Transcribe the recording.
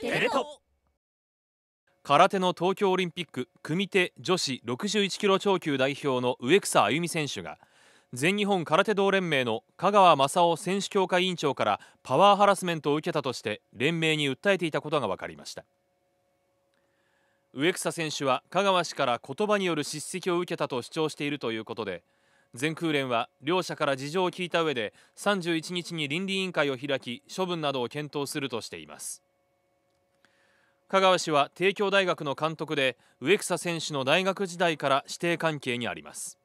テレ空手の東京オリンピック組手女子61キロ超級代表の植草歩美選手が全日本空手道連盟の香川正夫選手協会委員長からパワーハラスメントを受けたとして連盟に訴えていたことが分かりました植草選手は香川氏から言葉による叱責を受けたと主張しているということで全空連は両者から事情を聞いた上で31日に倫理委員会を開き処分などを検討するとしています香川氏は帝京大学の監督で植草選手の大学時代から師弟関係にあります